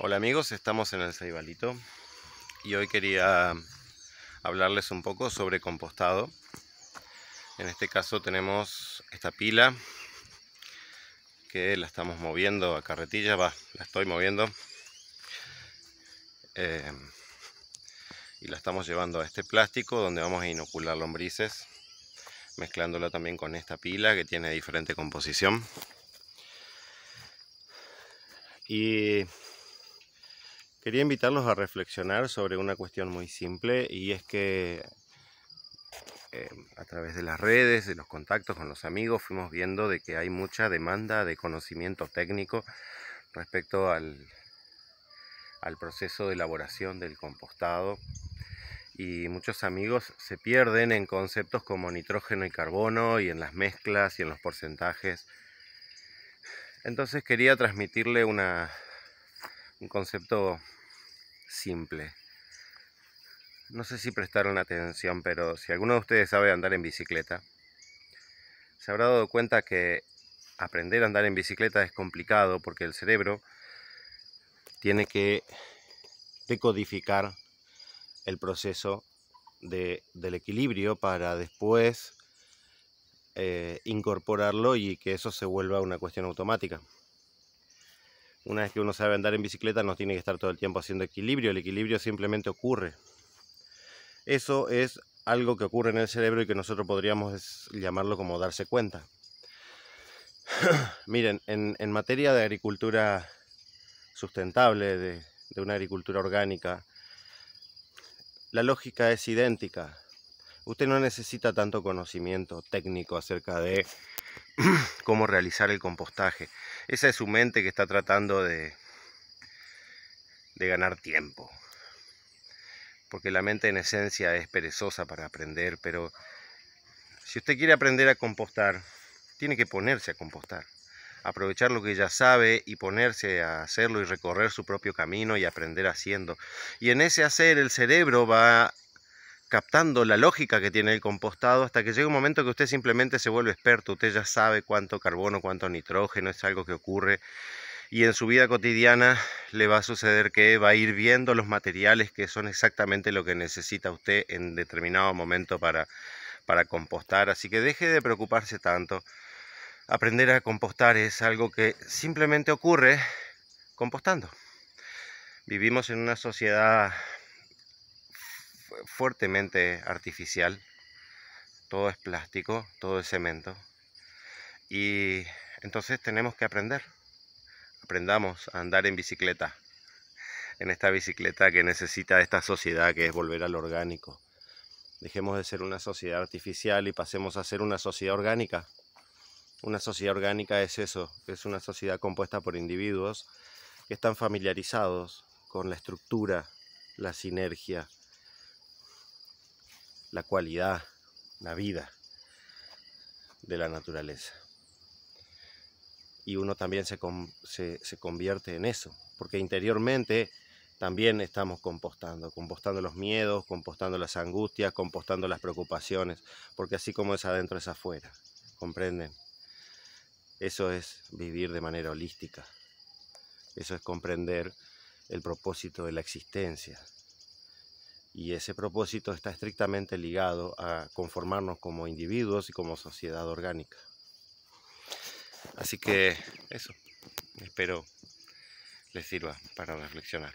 Hola amigos, estamos en el Ceibalito y hoy quería hablarles un poco sobre compostado. En este caso tenemos esta pila que la estamos moviendo a carretilla, va, la estoy moviendo eh, y la estamos llevando a este plástico donde vamos a inocular lombrices mezclándola también con esta pila que tiene diferente composición y Quería invitarlos a reflexionar sobre una cuestión muy simple y es que eh, a través de las redes, de los contactos con los amigos, fuimos viendo de que hay mucha demanda de conocimiento técnico respecto al, al proceso de elaboración del compostado y muchos amigos se pierden en conceptos como nitrógeno y carbono y en las mezclas y en los porcentajes. Entonces quería transmitirle un concepto simple. No sé si prestaron atención, pero si alguno de ustedes sabe andar en bicicleta, se habrá dado cuenta que aprender a andar en bicicleta es complicado porque el cerebro tiene que decodificar el proceso del equilibrio para después eh, incorporarlo y que eso se vuelva una cuestión automática una vez que uno sabe andar en bicicleta no tiene que estar todo el tiempo haciendo equilibrio, el equilibrio simplemente ocurre. Eso es algo que ocurre en el cerebro y que nosotros podríamos llamarlo como darse cuenta. Miren, en, materia de agricultura sustentable, de una agricultura orgánica, la lógica es idéntica. Usted no necesita tanto conocimiento técnico acerca de cómo realizar el compostaje. Esa es su mente que está tratando de, ganar tiempo. Porque la mente en esencia es perezosa para aprender, pero si usted quiere aprender a compostar, tiene que ponerse a compostar. Aprovechar lo que ya sabe y ponerse a hacerlo y recorrer su propio camino y aprender haciendo. Y en ese hacer el cerebro va captando la lógica que tiene el compostado hasta que llega un momento que usted simplemente se vuelve experto, usted ya sabe cuánto carbono, cuánto nitrógeno, es algo que ocurre y en su vida cotidiana le va a suceder que va a ir viendo los materiales que son exactamente lo que necesita usted en determinado momento para, para compostar, así que deje de preocuparse tanto. Aprender a compostar es algo que simplemente ocurre compostando. Vivimos en una sociedad fuertemente artificial. Todo es plástico, todo es cemento. Y entonces tenemos que aprender. Aprendamos a andar en bicicleta. En esta bicicleta que necesita esta sociedad que es volver al orgánico. Dejemos de ser una sociedad artificial y pasemos a ser una sociedad orgánica. Una sociedad orgánica es eso, es una sociedad compuesta por individuos que están familiarizados con la estructura, la sinergia, la cualidad, la vida de la naturaleza. Y uno también se, se convierte en eso, porque interiormente también estamos compostando, compostando los miedos, compostando las angustias, compostando las preocupaciones, porque así como es adentro es afuera, ¿comprenden? Eso es vivir de manera holística, eso es comprender el propósito de la existencia, y ese propósito está estrictamente ligado a conformarnos como individuos y como sociedad orgánica. Así que eso, espero les sirva para reflexionar.